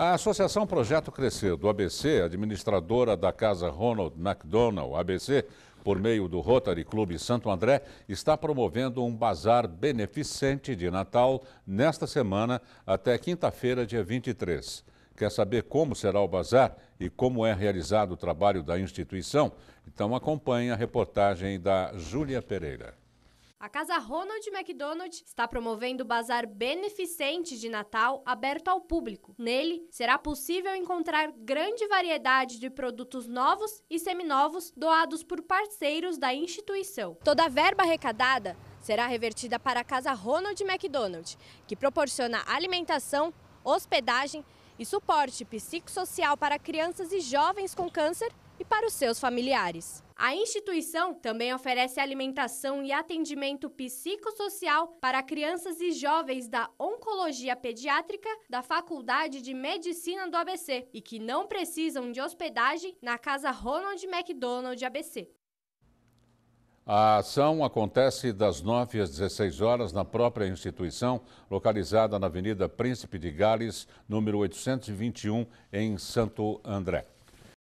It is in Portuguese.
A Associação Projeto Crescer do ABC, administradora da Casa Ronald McDonald ABC, por meio do Rotary Clube Santo André, está promovendo um bazar beneficente de Natal nesta semana até quinta-feira, dia 23. Quer saber como será o bazar e como é realizado o trabalho da instituição? Então acompanhe a reportagem da Júlia Pereira. A Casa Ronald McDonald está promovendo o bazar beneficente de Natal aberto ao público. Nele, será possível encontrar grande variedade de produtos novos e seminovos doados por parceiros da instituição. Toda a verba arrecadada será revertida para a Casa Ronald McDonald, que proporciona alimentação, hospedagem e suporte psicossocial para crianças e jovens com câncer e para os seus familiares. A instituição também oferece alimentação e atendimento psicossocial para crianças e jovens da Oncologia Pediátrica da Faculdade de Medicina do ABC e que não precisam de hospedagem na Casa Ronald McDonald ABC. A ação acontece das 9 às 16 horas na própria instituição, localizada na Avenida Príncipe de Gales, número 821, em Santo André.